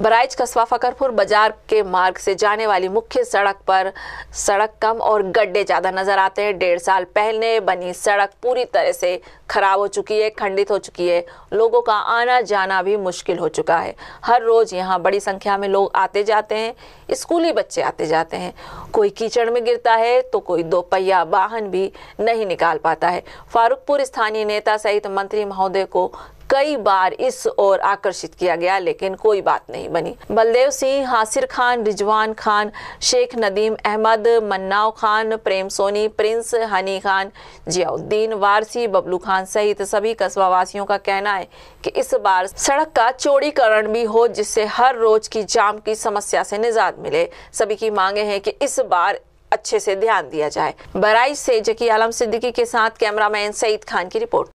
बराइच कस्बा फकरपुर बाजार के मार्ग से जाने वाली मुख्य सड़क पर सड़क कम और गड्ढे ज़्यादा नजर आते हैं डेढ़ साल पहले बनी सड़क पूरी तरह से खराब हो चुकी है खंडित हो चुकी है लोगों का आना जाना भी मुश्किल हो चुका है हर रोज़ यहाँ बड़ी संख्या में लोग आते जाते हैं स्कूली बच्चे आते जाते हैं कोई कीचड़ में गिरता है तो कोई दोपहिया वाहन भी नहीं निकाल पाता है फारूकपुर स्थानीय नेता सहित मंत्री महोदय को कई बार इस ओर आकर्षित किया गया लेकिन कोई बात नहीं बनी बलदेव सिंह हासिर खान रिजवान खान शेख नदीम अहमद मन्नाव खान प्रेम सोनी प्रिंस हनी खान जियाउद्दीन वारसी बबलू खान सहित सभी कस्बा वासियों का कहना है कि इस बार सड़क का चौड़ीकरण भी हो जिससे हर रोज की जाम की समस्या से निजात मिले सभी की मांगे हैं कि इस बार अच्छे से ध्यान दिया जाए बराइज से जकी आलम सिद्दीकी के साथ कैमरामैन सईद खान की रिपोर्ट